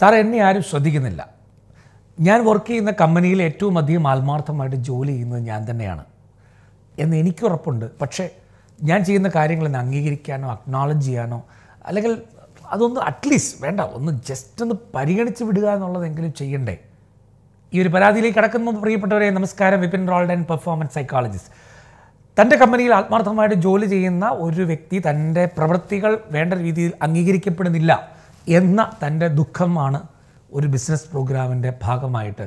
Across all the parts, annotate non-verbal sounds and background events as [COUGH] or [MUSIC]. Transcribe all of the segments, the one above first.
sir എന്നെ ആരും ശ്രദ്ധിക്കുന്നില്ല ഞാൻ വർക്ക് ചെയ്യുന്ന കമ്പനിയിൽ ഏറ്റവും അധികം ആത്മാർത്ഥമായിട്ട് ജോലി ചെയ്യുന്നത് ഞാൻ തന്നെയാണ് എന്ന് ഉറപ്പുണ്ട് പക്ഷേ ഞാൻ ചെയ്യുന്ന എന്നെ അംഗീകരിക്കാനോ അക്നോളജ് ചെയ്യാനോ അല്ലെങ്കിൽ അതൊന്ന് അറ്റ്ലീസ്റ്റ് വേണ്ട ഒന്ന് ജസ്റ്റ് ഒന്ന് പരിഗണിച്ച് വിടുക എന്നുള്ളതെങ്കിലും ചെയ്യണ്ടേ ഈ ഒരു പരാതിയിലേക്ക് കടക്കുന്ന പ്രിയപ്പെട്ടവരെ നമസ്കാരം വിപിൻ റോൾഡൻ പെർഫോമൻസ് സൈക്കോളജിസ്റ്റ് തൻ്റെ കമ്പനിയിൽ ആത്മാർത്ഥമായിട്ട് ജോലി ചെയ്യുന്ന ഒരു വ്യക്തി തൻ്റെ പ്രവൃത്തികൾ വേണ്ട രീതിയിൽ അംഗീകരിക്കപ്പെടുന്നില്ല എന്ന തൻ്റെ ദുഃഖമാണ് ഒരു ബിസിനസ് പ്രോഗ്രാമിൻ്റെ ഭാഗമായിട്ട്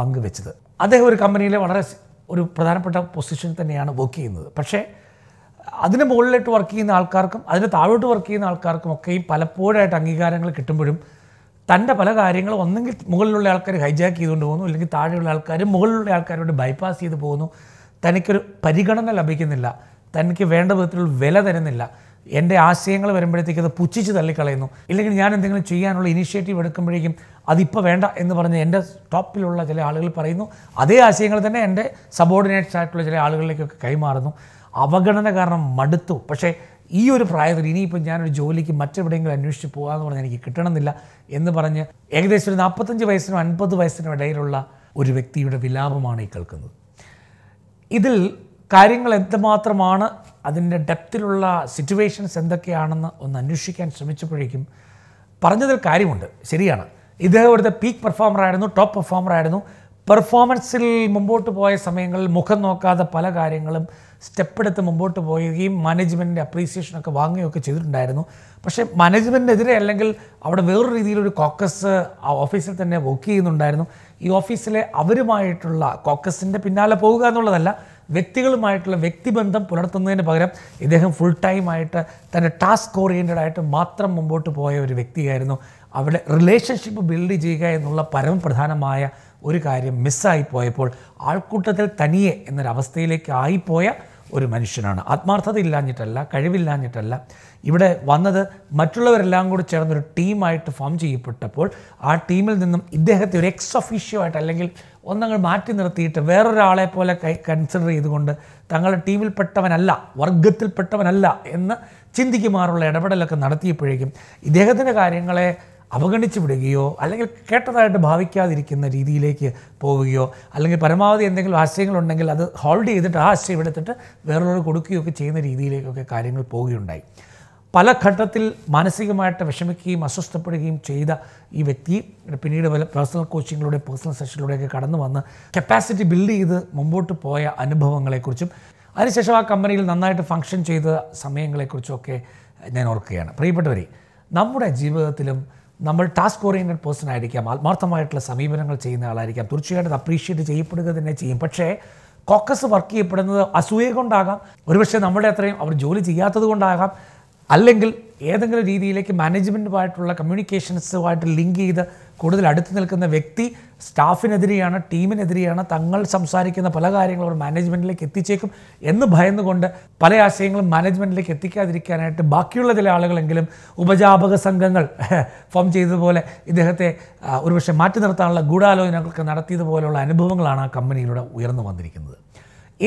പങ്കുവെച്ചത് അദ്ദേഹം ഒരു കമ്പനിയിലെ വളരെ ഒരു പ്രധാനപ്പെട്ട പൊസിഷനിൽ തന്നെയാണ് വർക്ക് ചെയ്യുന്നത് പക്ഷേ അതിന് മുകളിലായിട്ട് വർക്ക് ചെയ്യുന്ന ആൾക്കാർക്കും അതിന് താഴോട്ട് വർക്ക് ചെയ്യുന്ന ആൾക്കാർക്കും ഒക്കെയും പലപ്പോഴായിട്ട് അംഗീകാരങ്ങൾ കിട്ടുമ്പോഴും തൻ്റെ പല കാര്യങ്ങളും ഒന്നെങ്കിൽ മുകളിലുള്ള ആൾക്കാർ ഹൈജാക്ക് ചെയ്തുകൊണ്ട് പോകുന്നു അല്ലെങ്കിൽ താഴെയുള്ള ആൾക്കാർ മുകളിലുള്ള ആൾക്കാരോട് ബൈപ്പാസ് ചെയ്ത് പോകുന്നു തനിക്കൊരു പരിഗണന ലഭിക്കുന്നില്ല തനിക്ക് വേണ്ട വിധത്തിലുള്ള വില തരുന്നില്ല എൻ്റെ ആശയങ്ങൾ വരുമ്പോഴത്തേക്ക് അത് പുച്ഛിച്ച് തള്ളിക്കളയുന്നു ഇല്ലെങ്കിൽ ഞാൻ എന്തെങ്കിലും ചെയ്യാനുള്ള ഇനിഷ്യേറ്റീവ് എടുക്കുമ്പോഴേക്കും അതിപ്പോൾ വേണ്ട എന്ന് പറഞ്ഞ് എൻ്റെ ടോപ്പിലുള്ള ചില ആളുകൾ പറയുന്നു അതേ ആശയങ്ങൾ തന്നെ എൻ്റെ സബോർഡിനേറ്റ്സ് ആയിട്ടുള്ള ചില ആളുകളിലേക്കൊക്കെ കൈമാറുന്നു അവഗണന കാരണം മടുത്തു പക്ഷേ ഈ ഒരു പ്രായത്തിൽ ഇനിയിപ്പം ഞാനൊരു ജോലിക്ക് മറ്റെവിടെയെങ്കിലും അന്വേഷിച്ച് പോകാമെന്ന് പറഞ്ഞാൽ എനിക്ക് കിട്ടണമെന്നില്ല എന്ന് പറഞ്ഞ് ഏകദേശം ഒരു നാൽപ്പത്തഞ്ച് വയസ്സിനും അൻപത് വയസ്സിനും ഇടയിലുള്ള ഒരു വ്യക്തിയുടെ വിലാപമാണ് ഈ കേൾക്കുന്നത് ഇതിൽ കാര്യങ്ങൾ എന്തുമാത്രമാണ് അതിൻ്റെ ഡെപ്തിലുള്ള സിറ്റുവേഷൻസ് എന്തൊക്കെയാണെന്ന് ഒന്ന് അന്വേഷിക്കാൻ ശ്രമിച്ചപ്പോഴേക്കും പറഞ്ഞതിൽ കാര്യമുണ്ട് ശരിയാണ് ഇദ്ദേഹം ഇവിടുത്തെ പീക്ക് പെർഫോമർ ആയിരുന്നു ടോപ്പ് പെർഫോമർ ആയിരുന്നു പെർഫോമൻസിൽ മുമ്പോട്ട് പോയ സമയങ്ങളിൽ മുഖം നോക്കാതെ പല കാര്യങ്ങളും സ്റ്റെപ്പ് എടുത്ത് മുമ്പോട്ട് പോവുകയും മാനേജ്മെൻറ്റിൻ്റെ അപ്രീസിയേഷനൊക്കെ വാങ്ങുകയൊക്കെ ചെയ്തിട്ടുണ്ടായിരുന്നു പക്ഷേ മാനേജ്മെൻറ്റിനെതിരെ അല്ലെങ്കിൽ അവിടെ വേറൊരു രീതിയിലൊരു കോക്കസ് ആ ഓഫീസിൽ തന്നെ വർക്ക് ചെയ്യുന്നുണ്ടായിരുന്നു ഈ ഓഫീസിലെ അവരുമായിട്ടുള്ള കോക്കസിൻ്റെ പിന്നാലെ പോവുക എന്നുള്ളതല്ല വ്യക്തികളുമായിട്ടുള്ള വ്യക്തിബന്ധം പുലർത്തുന്നതിന് പകരം ഇദ്ദേഹം ഫുൾ ടൈമായിട്ട് തൻ്റെ ടാസ്ക് ഓറിയൻറ്റഡ് ആയിട്ട് മാത്രം മുമ്പോട്ട് പോയ ഒരു വ്യക്തിയായിരുന്നു അവിടെ റിലേഷൻഷിപ്പ് ബിൽഡ് ചെയ്യുക എന്നുള്ള പരമപ്രധാനമായ ഒരു കാര്യം മിസ്സായിപ്പോയപ്പോൾ പോയപ്പോൾ ആൾക്കൂട്ടത്തിൽ തനിയെ എന്നൊരവസ്ഥയിലേക്ക് ആയിപ്പോയ ഒരു മനുഷ്യനാണ് ആത്മാർത്ഥത ഇല്ലാഞ്ഞിട്ടല്ല കഴിവില്ലാഞ്ഞിട്ടല്ല ഇവിടെ വന്നത് മറ്റുള്ളവരെല്ലാം കൂടി ചേർന്നൊരു ടീമായിട്ട് ഫോം ചെയ്യപ്പെട്ടപ്പോൾ ആ ടീമിൽ നിന്നും ഇദ്ദേഹത്തെ ഒരു എക്സ് ഒഫീഷ്യോ ആയിട്ട് അല്ലെങ്കിൽ ഒന്നങ്ങൾ മാറ്റി നിർത്തിയിട്ട് വേറൊരാളെ പോലെ കൺസിഡർ ചെയ്തുകൊണ്ട് തങ്ങളുടെ ടീമിൽപ്പെട്ടവനല്ല വർഗത്തിൽപ്പെട്ടവനല്ല എന്ന് ചിന്തിക്കുമാറുള്ള ഇടപെടലൊക്കെ നടത്തിയപ്പോഴേക്കും ഇദ്ദേഹത്തിൻ്റെ കാര്യങ്ങളെ അവഗണിച്ചു വിടുകയോ അല്ലെങ്കിൽ കേട്ടതായിട്ട് ഭാവിക്കാതിരിക്കുന്ന രീതിയിലേക്ക് പോവുകയോ അല്ലെങ്കിൽ പരമാവധി എന്തെങ്കിലും ആശയങ്ങളുണ്ടെങ്കിൽ അത് ഹോൾഡ് ചെയ്തിട്ട് ആ ആശയം എടുത്തിട്ട് കൊടുക്കുകയോ ഒക്കെ ചെയ്യുന്ന രീതിയിലേക്കൊക്കെ കാര്യങ്ങൾ പോവുകയുണ്ടായി പല ഘട്ടത്തിൽ മാനസികമായിട്ട് വിഷമിക്കുകയും അസ്വസ്ഥപ്പെടുകയും ചെയ്ത ഈ വ്യക്തി പിന്നീട് പല പേഴ്സണൽ കോച്ചിങ്ങിലൂടെ പേഴ്സണൽ സെഷനിലൂടെയൊക്കെ കടന്നു വന്ന് കപ്പാസിറ്റി ബിൽഡ് ചെയ്ത് മുമ്പോട്ട് പോയ അനുഭവങ്ങളെക്കുറിച്ചും അതിനുശേഷം ആ കമ്പനിയിൽ നന്നായിട്ട് ഫങ്ഷൻ ചെയ്ത സമയങ്ങളെക്കുറിച്ചും ഒക്കെ ഞാൻ ഓർക്കുകയാണ് പ്രിയപ്പെട്ടവരെ നമ്മുടെ ജീവിതത്തിലും നമ്മൾ ടാസ്ക് ഓറിയൻറ്റഡ് പേഴ്സൺ ആയിരിക്കാം ആത്മാർത്ഥമായിട്ടുള്ള സമീപനങ്ങൾ ചെയ്യുന്ന ആളായിരിക്കാം തീർച്ചയായിട്ടും അപ്രീഷിയേറ്റ് ചെയ്യപ്പെടുക തന്നെ ചെയ്യും പക്ഷേ കോക്കസ് വർക്ക് ചെയ്യപ്പെടുന്നത് അസൂയ കൊണ്ടാകാം ഒരുപക്ഷെ നമ്മുടെ അത്രയും അവർ ജോലി ചെയ്യാത്തത് കൊണ്ടാകാം അല്ലെങ്കിൽ ഏതെങ്കിലും രീതിയിലേക്ക് മാനേജ്മെൻറ്റുമായിട്ടുള്ള കമ്മ്യൂണിക്കേഷൻസുമായിട്ട് ലിങ്ക് ചെയ്ത് കൂടുതൽ അടുത്ത് നിൽക്കുന്ന വ്യക്തി സ്റ്റാഫിനെതിരെയാണ് ടീമിനെതിരെയാണ് തങ്ങൾ സംസാരിക്കുന്ന പല കാര്യങ്ങളും അവർ മാനേജ്മെൻറ്റിലേക്ക് എത്തിച്ചേക്കും എന്ന് ഭയന്നുകൊണ്ട് പല ആശയങ്ങളും മാനേജ്മെൻറ്റിലേക്ക് എത്തിക്കാതിരിക്കാനായിട്ട് ബാക്കിയുള്ള ചില ആളുകളെങ്കിലും ഉപജാപക സംഘങ്ങൾ ഫോം [LAUGHS] ചെയ്തതുപോലെ ഇദ്ദേഹത്തെ ഒരുപക്ഷെ മാറ്റി നിർത്താനുള്ള ഗൂഢാലോചനകളൊക്കെ നടത്തിയതുപോലെയുള്ള അനുഭവങ്ങളാണ് ആ കമ്പനിയിലൂടെ ഉയർന്നു വന്നിരിക്കുന്നത്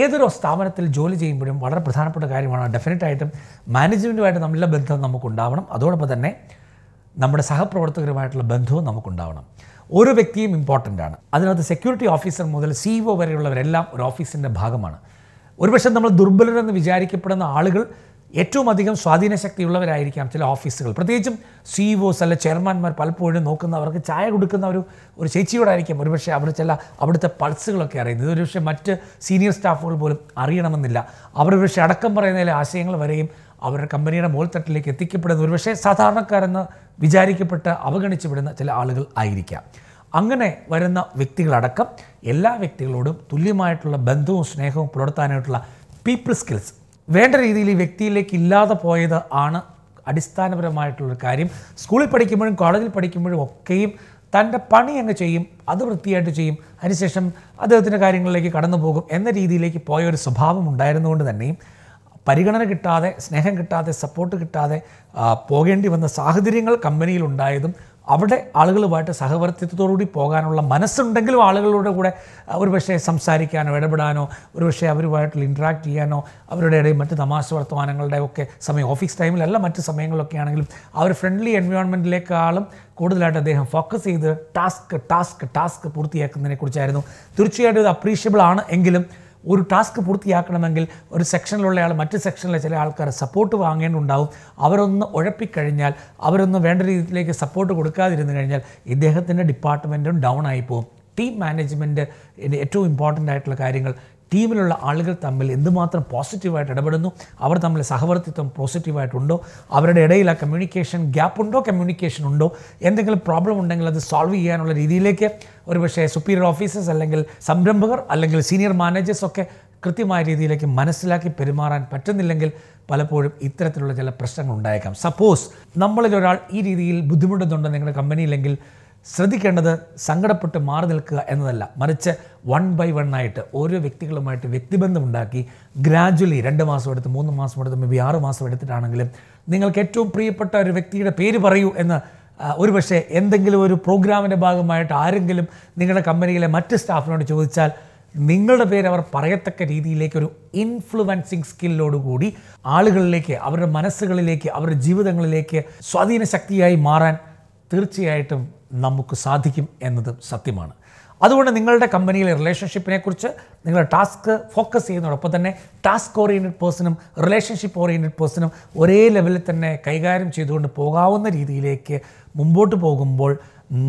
ഏതൊരു സ്ഥാപനത്തിൽ ജോലി ചെയ്യുമ്പോഴും വളരെ പ്രധാനപ്പെട്ട കാര്യമാണ് ഡെഫിനറ്റായിട്ടും മാനേജ്മെൻറ്റുമായിട്ട് നല്ല ബന്ധം നമുക്കുണ്ടാവണം അതോടൊപ്പം തന്നെ നമ്മുടെ സഹപ്രവർത്തകരുമായിട്ടുള്ള ബന്ധവും നമുക്കുണ്ടാവണം ഓരോ വ്യക്തിയും ഇമ്പോർട്ടൻ്റ് ആണ് അതിനകത്ത് സെക്യൂരിറ്റി ഓഫീസർ മുതൽ സി ഒ e വരെയുള്ളവരെല്ലാം ഒരു ഓഫീസിൻ്റെ ഭാഗമാണ് ഒരുപക്ഷെ നമ്മൾ ദുർബലരെന്ന് വിചാരിക്കപ്പെടുന്ന ആളുകൾ ഏറ്റവും അധികം സ്വാധീനശക്തിയുള്ളവരായിരിക്കാം ചില ഓഫീസുകൾ പ്രത്യേകിച്ചും സി ഒസ് e അല്ല ചെയർമാൻമാർ പലപ്പോഴും നോക്കുന്ന അവർക്ക് ചായ കൊടുക്കുന്ന ഒരു ഒരു ചേച്ചിയോടായിരിക്കും ഒരുപക്ഷെ അവർ ചില അവിടുത്തെ പൾസുകളൊക്കെ അറിയുന്നത് ഇതൊരുപക്ഷെ മറ്റ് സീനിയർ സ്റ്റാഫുകൾ പോലും അറിയണമെന്നില്ല അവർ ഒരുപക്ഷെ അടക്കം പറയുന്നതിലെ ആശയങ്ങൾ വരെയും അവരുടെ കമ്പനിയുടെ മുകൾത്തട്ടിലേക്ക് എത്തിക്കപ്പെടുന്ന ഒരുപക്ഷെ സാധാരണക്കാരെന്ന് വിചാരിക്കപ്പെട്ട് അവഗണിച്ചുവിടുന്ന ചില ആളുകൾ ആയിരിക്കാം അങ്ങനെ വരുന്ന വ്യക്തികളടക്കം എല്ലാ വ്യക്തികളോടും തുല്യമായിട്ടുള്ള ബന്ധവും സ്നേഹവും പുലർത്താനായിട്ടുള്ള പീപ്പിൾ സ്കിൽസ് വേണ്ട രീതിയിൽ ഈ വ്യക്തിയിലേക്ക് ഇല്ലാതെ പോയത് ആണ് അടിസ്ഥാനപരമായിട്ടുള്ളൊരു കാര്യം സ്കൂളിൽ പഠിക്കുമ്പോഴും കോളേജിൽ പഠിക്കുമ്പോഴും ഒക്കെയും തൻ്റെ പണി അങ്ങ് ചെയ്യും അത് വൃത്തിയായിട്ട് ചെയ്യും അതിനുശേഷം അദ്ദേഹത്തിൻ്റെ കാര്യങ്ങളിലേക്ക് കടന്നു പോകും എന്ന രീതിയിലേക്ക് പോയ ഒരു സ്വഭാവം ഉണ്ടായിരുന്നുകൊണ്ട് തന്നെയും പരിഗണന കിട്ടാതെ സ്നേഹം കിട്ടാതെ സപ്പോർട്ട് കിട്ടാതെ പോകേണ്ടി വന്ന സാഹചര്യങ്ങൾ കമ്പനിയിൽ ഉണ്ടായതും അവിടെ ആളുകളുമായിട്ട് സഹവർത്തിത്വത്തോടുകൂടി പോകാനുള്ള മനസ്സുണ്ടെങ്കിലും ആളുകളുടെ കൂടെ ഒരു പക്ഷേ സംസാരിക്കാനോ ഇടപെടാനോ ഒരു പക്ഷേ അവരുമായിട്ടുള്ള ഇൻട്രാക്ട് ചെയ്യാനോ അവരുടെ ഇടയിൽ മറ്റ് തമാശ വർത്തമാനങ്ങളുടെ ഒക്കെ സമയം ഓഫീസ് ടൈമിലല്ല മറ്റ് സമയങ്ങളൊക്കെ ആണെങ്കിലും ആ ഒരു ഫ്രണ്ട്ലി എൻവയോൺമെൻറ്റിലേക്കാളും കൂടുതലായിട്ട് അദ്ദേഹം ഫോക്കസ് ചെയ്ത് ടാസ്ക് ടാസ്ക് ടാസ്ക് പൂർത്തിയാക്കുന്നതിനെക്കുറിച്ചായിരുന്നു തീർച്ചയായിട്ടും ഇത് അപ്രീഷ്യബിൾ ആണ് എങ്കിലും ഒരു ടാസ്ക് പൂർത്തിയാക്കണമെങ്കിൽ ഒരു സെക്ഷനിലുള്ള ആൾ മറ്റ് സെക്ഷനിലെ ചില ആൾക്കാരെ സപ്പോർട്ട് വാങ്ങേണ്ടുണ്ടാവും അവരൊന്ന് ഉഴപ്പിക്കഴിഞ്ഞാൽ അവരൊന്ന് വേണ്ട രീതിയിലേക്ക് സപ്പോർട്ട് കൊടുക്കാതിരുന്നു കഴിഞ്ഞാൽ ഇദ്ദേഹത്തിൻ്റെ ഡിപ്പാർട്ട്മെൻറ്റും ഡൗൺ ആയി പോകും ടീം മാനേജ്മെൻറ്റ് ഏറ്റവും ഇമ്പോർട്ടൻ്റ് ആയിട്ടുള്ള കാര്യങ്ങൾ ടീമിലുള്ള ആളുകൾ തമ്മിൽ എന്തുമാത്രം പോസിറ്റീവായിട്ട് ഇടപെടുന്നു അവർ തമ്മിൽ സഹവർത്തിത്വം പോസിറ്റീവായിട്ടുണ്ടോ അവരുടെ ഇടയിൽ ആ കമ്മ്യൂണിക്കേഷൻ ഗ്യാപ്പ് ഉണ്ടോ കമ്മ്യൂണിക്കേഷൻ ഉണ്ടോ എന്തെങ്കിലും പ്രോബ്ലം ഉണ്ടെങ്കിൽ അത് സോൾവ് ചെയ്യാനുള്ള രീതിയിലേക്ക് ഒരുപക്ഷെ സുപ്പീരിയർ ഓഫീസേഴ്സ് അല്ലെങ്കിൽ സംരംഭകർ അല്ലെങ്കിൽ സീനിയർ മാനേജേഴ്സ് ഒക്കെ കൃത്യമായ രീതിയിലേക്ക് മനസ്സിലാക്കി പെരുമാറാൻ പറ്റുന്നില്ലെങ്കിൽ പലപ്പോഴും ഇത്തരത്തിലുള്ള ചില പ്രശ്നങ്ങൾ ഉണ്ടായേക്കാം സപ്പോസ് നമ്മളിൽ ഒരാൾ ഈ രീതിയിൽ ബുദ്ധിമുട്ടുന്നുണ്ട് നിങ്ങളുടെ കമ്പനിയിലെങ്കിൽ ശ്രദ്ധിക്കേണ്ടത് സങ്കടപ്പെട്ട് മാറി നിൽക്കുക എന്നതല്ല മറിച്ച് വൺ ബൈ വൺ ആയിട്ട് ഓരോ വ്യക്തികളുമായിട്ട് വ്യക്തിബന്ധമുണ്ടാക്കി ഗ്രാജ്വലി രണ്ട് മാസം എടുത്ത് മൂന്ന് മാസം എടുത്ത് മേ ബി ആറ് മാസം എടുത്തിട്ടാണെങ്കിലും നിങ്ങൾക്ക് ഏറ്റവും പ്രിയപ്പെട്ട ഒരു വ്യക്തിയുടെ പേര് പറയൂ എന്ന് പക്ഷേ എന്തെങ്കിലും ഒരു പ്രോഗ്രാമിൻ്റെ ഭാഗമായിട്ട് ആരെങ്കിലും നിങ്ങളുടെ കമ്പനിയിലെ മറ്റ് സ്റ്റാഫിനോട് ചോദിച്ചാൽ നിങ്ങളുടെ പേര് അവർ പറയത്തക്ക രീതിയിലേക്ക് ഒരു ഇൻഫ്ലുവൻസിങ് സ്കില്ലോടുകൂടി ആളുകളിലേക്ക് അവരുടെ മനസ്സുകളിലേക്ക് അവരുടെ ജീവിതങ്ങളിലേക്ക് സ്വാധീന ശക്തിയായി മാറാൻ തീർച്ചയായിട്ടും നമുക്ക് സാധിക്കും എന്നതും സത്യമാണ് അതുകൊണ്ട് നിങ്ങളുടെ കമ്പനിയിലെ റിലേഷൻഷിപ്പിനെ കുറിച്ച് നിങ്ങളുടെ ടാസ്ക് ഫോക്കസ് ചെയ്യുന്നതോടൊപ്പം തന്നെ ടാസ്ക് ഓറിയൻറ്റഡ് പേഴ്സണും റിലേഷൻഷിപ്പ് ഓറിയൻറ്റഡ് പേഴ്സണും ഒരേ ലെവലിൽ തന്നെ കൈകാര്യം ചെയ്തുകൊണ്ട് പോകാവുന്ന രീതിയിലേക്ക് മുമ്പോട്ട് പോകുമ്പോൾ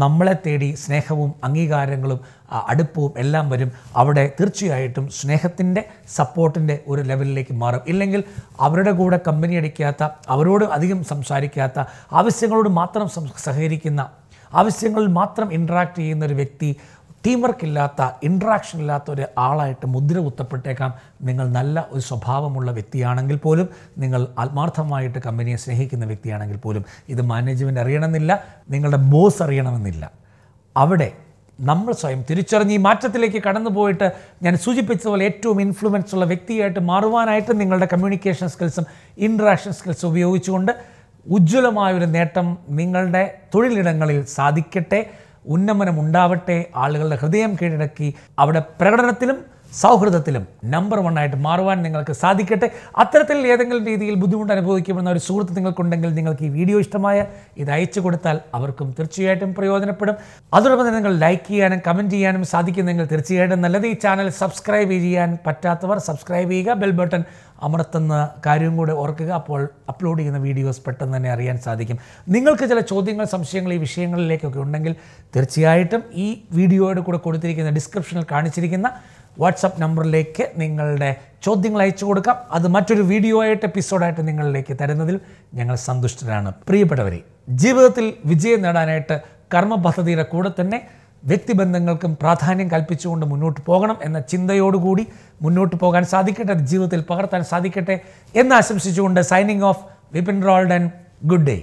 നമ്മളെ തേടി സ്നേഹവും അംഗീകാരങ്ങളും അടുപ്പവും എല്ലാം വരും അവിടെ തീർച്ചയായിട്ടും സ്നേഹത്തിൻ്റെ സപ്പോർട്ടിൻ്റെ ഒരു ലെവലിലേക്ക് മാറും ഇല്ലെങ്കിൽ അവരുടെ കൂടെ കമ്പനി അടിക്കാത്ത അവരോട് അധികം സംസാരിക്കാത്ത ആവശ്യങ്ങളോട് മാത്രം സഹകരിക്കുന്ന ആവശ്യങ്ങളിൽ മാത്രം ഇൻട്രാക്ട് ചെയ്യുന്ന ഒരു വ്യക്തി ടീം വർക്ക് ഇല്ലാത്ത ഇൻട്രാക്ഷൻ ഇല്ലാത്ത ഒരു ആളായിട്ട് മുദ്ര കുത്തപ്പെട്ടേക്കാം നിങ്ങൾ നല്ല ഒരു സ്വഭാവമുള്ള വ്യക്തിയാണെങ്കിൽ പോലും നിങ്ങൾ ആത്മാർത്ഥമായിട്ട് കമ്പനിയെ സ്നേഹിക്കുന്ന വ്യക്തിയാണെങ്കിൽ പോലും ഇത് മാനേജ്മെൻറ്റ് അറിയണമെന്നില്ല നിങ്ങളുടെ ബോസ് അറിയണമെന്നില്ല അവിടെ നമ്മൾ സ്വയം തിരിച്ചറിഞ്ഞ് ഈ മാറ്റത്തിലേക്ക് കടന്നു പോയിട്ട് ഞാൻ സൂചിപ്പിച്ചതുപോലെ ഏറ്റവും ഇൻഫ്ലുവൻസ് ഉള്ള വ്യക്തിയായിട്ട് മാറുവാനായിട്ട് നിങ്ങളുടെ കമ്മ്യൂണിക്കേഷൻ സ്കിൽസും ഇൻട്രാക്ഷൻ സ്കിൽസും ഉപയോഗിച്ചുകൊണ്ട് ഉജ്ജ്വലമായൊരു നേട്ടം നിങ്ങളുടെ തൊഴിലിടങ്ങളിൽ സാധിക്കട്ടെ ഉന്നമനം ഉണ്ടാവട്ടെ ആളുകളുടെ ഹൃദയം കീഴടക്കി അവിടെ പ്രകടനത്തിലും സൗഹൃദത്തിലും നമ്പർ വൺ ആയിട്ട് മാറുവാൻ നിങ്ങൾക്ക് സാധിക്കട്ടെ അത്തരത്തിൽ ഏതെങ്കിലും രീതിയിൽ ബുദ്ധിമുട്ട് അനുഭവിക്കുമെന്ന ഒരു സുഹൃത്ത് നിങ്ങൾക്കുണ്ടെങ്കിൽ നിങ്ങൾക്ക് ഈ വീഡിയോ ഇഷ്ടമായ ഇത് അയച്ചു കൊടുത്താൽ അവർക്കും തീർച്ചയായിട്ടും പ്രയോജനപ്പെടും അതോടൊപ്പം നിങ്ങൾ ലൈക്ക് ചെയ്യാനും കമൻറ്റ് ചെയ്യാനും സാധിക്കുന്നെങ്കിൽ തീർച്ചയായിട്ടും നല്ലത് ഈ ചാനൽ സബ്സ്ക്രൈബ് ചെയ്യാൻ പറ്റാത്തവർ സബ്സ്ക്രൈബ് ചെയ്യുക ബെൽ ബട്ടൺ അമർത്തുന്ന കാര്യവും കൂടെ ഓർക്കുക അപ്പോൾ അപ്ലോഡ് ചെയ്യുന്ന വീഡിയോസ് പെട്ടെന്ന് തന്നെ അറിയാൻ സാധിക്കും നിങ്ങൾക്ക് ചില ചോദ്യങ്ങൾ സംശയങ്ങൾ ഈ വിഷയങ്ങളിലേക്കൊക്കെ ഉണ്ടെങ്കിൽ തീർച്ചയായിട്ടും ഈ വീഡിയോയുടെ കൂടെ കൊടുത്തിരിക്കുന്ന ഡിസ്ക്രിപ്ഷനിൽ കാണിച്ചിരിക്കുന്ന വാട്സപ്പ് നമ്പറിലേക്ക് നിങ്ങളുടെ ചോദ്യങ്ങൾ അയച്ചു കൊടുക്കാം അത് മറ്റൊരു വീഡിയോ ആയിട്ട് എപ്പിസോഡായിട്ട് നിങ്ങളിലേക്ക് തരുന്നതിൽ ഞങ്ങൾ സന്തുഷ്ടരാണ് പ്രിയപ്പെട്ടവരെ ജീവിതത്തിൽ വിജയം നേടാനായിട്ട് കർമ്മ പദ്ധതിയുടെ കൂടെ തന്നെ വ്യക്തിബന്ധങ്ങൾക്കും പ്രാധാന്യം കൽപ്പിച്ചുകൊണ്ട് മുന്നോട്ട് പോകണം എന്ന ചിന്തയോടുകൂടി മുന്നോട്ട് പോകാൻ സാധിക്കട്ടെ ജീവിതത്തിൽ പകർത്താൻ സാധിക്കട്ടെ എന്ന് ആശംസിച്ചുകൊണ്ട് signing off Vipin Roldan good day